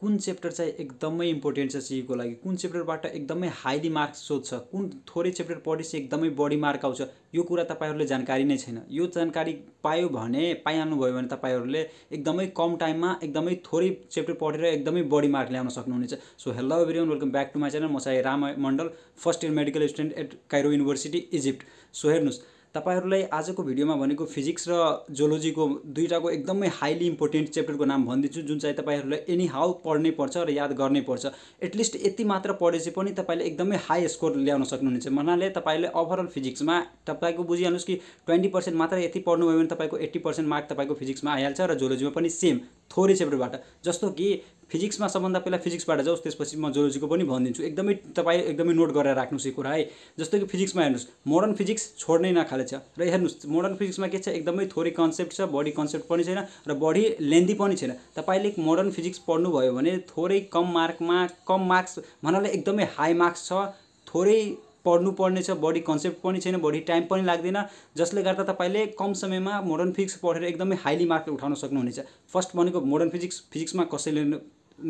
कुन च्याप्टर चाहिँ एकदमै इम्पोर्टेन्ट छ सिईको लागि कुन च्याप्टरबाट एकदमै हाइली मार्क्स सोध्छ कुन थोरै च्याप्टर पढेपछि एकदमै बढी मार्क आउँछ यो कुरा तपाईँहरूले जानकारी नै छैन यो जानकारी पायो भने पाइहाल्नुभयो भने तपाईँहरूले एकदमै कम टाइममा एकदमै थोरै च्याप्टर पढेर एकदमै बढी मार्क ल्याउन सक्नुहुनेछ so hello one welcome back to my channel म चाहिँ Ram Mandal first year medical student at Cairo university Egypt so हेर्नुहोस् तपाईँहरूलाई आजको भिडियोमा भनेको फिजिक्स र जोलोजीको दुइटाको एकदमै हाइली इम्पोर्टेन्ट च्याप्टरको नाम भनिदिन्छु जुन चाहिँ तपाईँहरूलाई एनी हाउ पढ्नै पर्छ र याद गर्नै पर्छ एटलिस्ट यति मात्र पढेपछि पनि तपाईँले एकदमै हाई स्कोर ल्याउन सक्नुहुन्छ मनाले तपाईँले ओभरअल फिजिक्समा तपाईँको बुझिहाल्नुहोस् कि ट्वेन्टी पर्सेन्ट मात्र यति पढ्नुभयो भने तपाईँको एट्टी पर्सेन्ट मार्क तपाईँको फिजिक्समा आइहाल्छ र जोलोजीमा पनि सेम थोरै च्याप्टरबाट जस्तो कि फिजिक्समा सबभन्दा पहिला फिजिक्सबाट जाओस् त्यसपछि म जोलोजीको पनि भनिदिन्छु एकदमै तपाईँ एकदमै नोट गरेर राख्नुहोस् यो कुरा है जस्तो कि फिजिक्समा हेर्नुहोस् मोडर्न फिजिक्स छोड्नै नखाले छ र हेर्नुहोस् मोडर्न फिजिक्समा के छ एकदमै थोरै कन्सेप्ट छ बढी कन्सेप्ट पनि छैन र बढी लेन्दी पनि छैन तपाईँले मोडर्न फिजिक्स पढ्नुभयो भने थोरै कम मार्कमा कम मार्क्स भन्नाले एकदमै हाई मार्क्स छ थोरै पढ्नु पर्ने छ बढी कन्सेप्ट पनि छैन बढी टाइम पनि लाग्दैन जसले गर्दा तपाईँले कम समयमा मोडर्न फिजिक्स पढेर एकदमै हाइली मार्क उठाउन सक्नुहुनेछ फर्स्ट भनेको मोडर्न फिजिक्स फिजिक्समा कसैले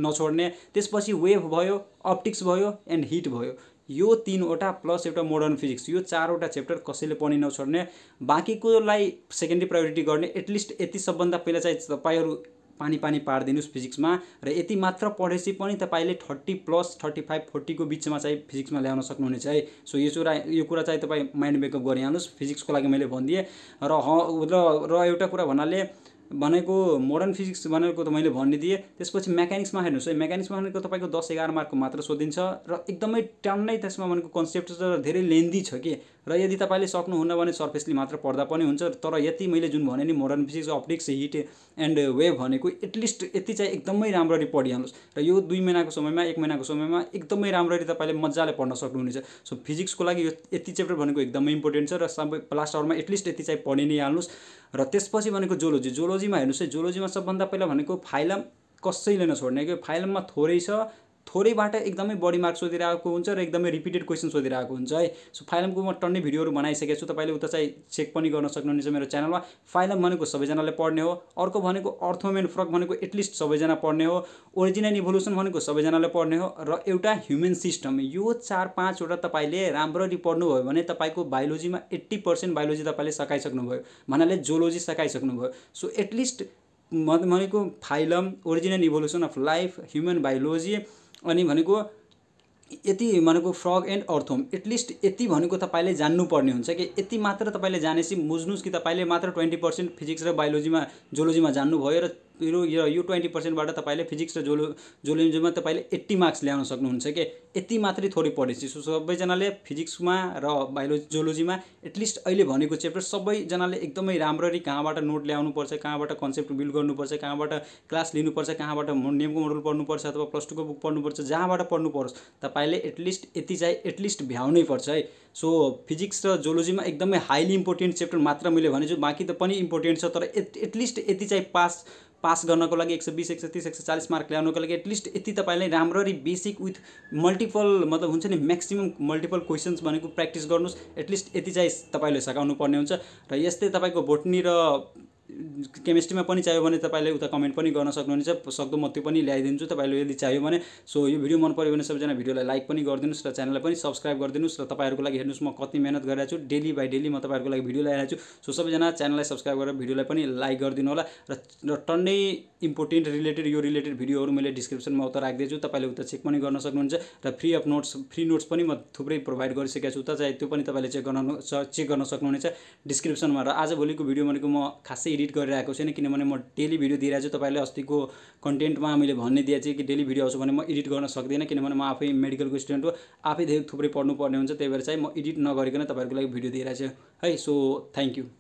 नछोड्ने त्यसपछि वेभ भयो अप्टिक्स भयो एन्ड हिट भयो यो तिनवटा प्लस एउटा मोडर्न फिजिक्स यो चारवटा च्याप्टर कसैले पनि नछोड्ने बाँकीकोलाई सेकेन्डरी प्रायोरिटी गर्ने एटलिस्ट यति सबभन्दा पहिला चाहिँ तपाईँहरू पानी पानी पारिदिनुहोस् फिजिक्समा र यति मात्र पढेपछि पनि तपाईँले थर्टी प्लस थर्टी फाइभ फोर्टीको बिचमा चाहिँ फिजिक्समा ल्याउन सक्नुहुनेछ है सो यो कुरा यो कुरा चाहिँ तपाईँ माइन्ड मेकअप गरिहाल्नुहोस् फिजिक्सको लागि मैले भनिदिएँ र र एउटा कुरा भन्नाले भनेको मोडर्न फिजिक्स भनेको त मैले भनिदिएँ त्यसपछि मेकानिक्समा हेर्नुहोस् है मेकानिक्समा भनेको तपाईँको दस एघार मार्कको मात्र सोधिन्छ र एकदमै टन्नै त्यसमा भनेको कन्सेप्ट र धेरै लेन्दी छ कि र यदि तपाईँले सक्नुहुन्न भने सर्फेसले मात्र पढ्दा पनि हुन्छ तर यति मैले जुन भने नि modern physics optics heat and wave भनेको एटलिस्ट यति चाहिँ एकदमै राम्ररी पढिहाल्नुहोस् र यो दुई महिनाको समयमा एक महिनाको समयमा एकदमै राम्ररी तपाईँले मजाले पढ्न सक्नुहुनेछ सो फिजिक्सको लागि यो यति च्याप्टर भनेको एकदमै इम्पोर्टेन्ट छ र सबै लास्ट आवरमा एटलिस्ट यति चाहिँ पढि नै हाल्नुहोस् र त्यसपछि भनेको जोलोजी जोलोजी जुलोजीमा हेर्नुहोस् है जुलोजीमा सबभन्दा पहिला भनेको फाइलम कसैले नछोड्ने क्या फाइलममा थोरै छ थोरैबाट एकदमै बढी मार्क सोधिरहेको हुन्छ र एकदमै रिपिटेड क्वेसन सोधिरहेको हुन्छ है सो फाइलमको म टन्ने भिडियोहरू बनाइसकेको छु तपाईँले उता चाहिँ चेक पनि गर्न सक्नुहुनेछ मेरो च्यानलमा फाइलम भनेको सबैजनाले पढ्ने हो अर्को भनेको अर्थोमेन फ्रक भनेको एटलिस्ट सबैजना पढ्ने हो ओरिजिनल इभोल्युसन भनेको सबैजनाले पढ्ने हो र एउटा ह्युमन सिस्टम यो चार पाँचवटा तपाईँले राम्ररी पढ्नुभयो भने तपाईँको बायोलोजीमा एट्टी पर्सेन्ट बायोलोजी तपाईँले सकाइसक्नुभयो भन्नाले जोलोजी सकाइसक्नुभयो सो एटलिस्ट भनेको phylum original evolution of life human biology अनि भनेको यति भनेको फ्रग एन्ड अर्थोम एटलिस्ट यति भनेको तपाईँले जान्नुपर्ने हुन्छ कि यति मात्र तपाईँले जानेपछि बुझ्नुहोस् कि तपाईँले मात्र ट्वेन्टी पर्सेन्ट फिजिक्स र बायोलोजीमा जोलोजीमा जान्नुभयो र यो यो ट्वेन्टी पर्सेन्टबाट तपाईँले फिजिक्स र जोलो जोलोजीमा तपाईँले एट्टी मार्क्स ल्याउन सक्नुहुन्छ कि यति मात्रै थोरै पढेपछि सो सबैजनाले फिजिक्समा र बायोलो जोलोजीमा एटलिस्ट अहिले भनेको च्याप्टर सबैजनाले एकदमै राम्ररी कहाँबाट नोट ल्याउनुपर्छ कहाँबाट कन्सेप्ट बिल्ड गर्नुपर्छ कहाँबाट क्लास लिनुपर्छ कहाँबाट नेमको मोडल पढ्नुपर्छ अथवा प्लस टूको बुक पढ्नुपर्छ जहाँबाट पढ्नु परोस् तपाईँले एटलिस्ट यति चाहिँ एटलिस्ट भ्याउनै पर्छ है सो फिजिक्स र जोलोजीमा एकदमै हाइली इम्पोर्टेन्ट च्याप्टर मात्र मैले भनेछु बाँकी त पनि इम्पोर्टेन्ट छ तर एटलिस्ट यति चाहिँ पास पास गर्नको लागि एक सय बिस एक सय तिस एक सय चालिस मार्क ल्याउनको लागि एटलिस्ट यति तपाईँलाई राम्ररी बेसिक विथ मल्टिपल मतलब हुन्छ नि म्याक्सिमम् मल्टिपल क्वेसन्स भनेको प्र्याक्टिस गर्नुहोस् एटलिस्ट यति चाहिँ तपाईँले सघाउनु पर्ने हुन्छ र यस्तै तपाईँको भोटनी र केमिस्ट्रीमा पनि चाहियो भने तपाईँले उता कमेन्ट पनि गर्न सक्नुहुन्छ सक्दो म त्यो पनि ल्याइदिन्छु तपाईँले यदि चाहियो भने सो यो भिडियो मन पऱ्यो भने सबैजना भिडियोलाई लाइक पनि गरिदिनुहोस् र च्यानललाई पनि सब्सक्राइब गरिदिनुहोस् र तपाईँहरूको लागि हेर्नुहोस् म कति मिहिनेत गरिरहेको छु डेली बाई डेली म तपाईँहरूको लागि भिडियो ल्याइरहेको छु सो सबैजना च्यानललाई सब्सक्राइब गरेर भिडियोलाई पनि लाइक गरिदिनु होला र टन्नै इम्पोर्टेन्ट रिलेटेड यो रिलेटेड भिडियोहरू मैले डिस्क्रिप्सनमा उता राखिदिन्छु तपाईँले उता चेक पनि गर्न सक्नुहुन्छ र free of notes free notes पनि म थुप्रै प्रोभाइड गरिसकेको छु उता चाहिँ त्यो पनि तपाईँले चेक गर्न चेक गर्न सक्नुहुनेछ डिस्क्रिप्सनमा र आज भोलिको भिडियो भनेको म खासै एडिट गरेर गरिरहेको छैन किनभने म डेली भिडियो दिइरहेको छु तपाईँले अस्तिको कन्टेन्टमा मैले भन्ने दिएको छु कि डेली भिडियो आउँछ भने म एडिट गर्न सक्दिनँ किनभने म आफै मेडिकलको स्टुडेन्ट हो आफै धेरै थुप्रै पढ्नुपर्ने हुन्छ त्यही भएर चाहिँ म एडिट नगरिकन तपाईँहरूको लागि भिडियो दिइरहेको छु है सो थ्याङ्क यू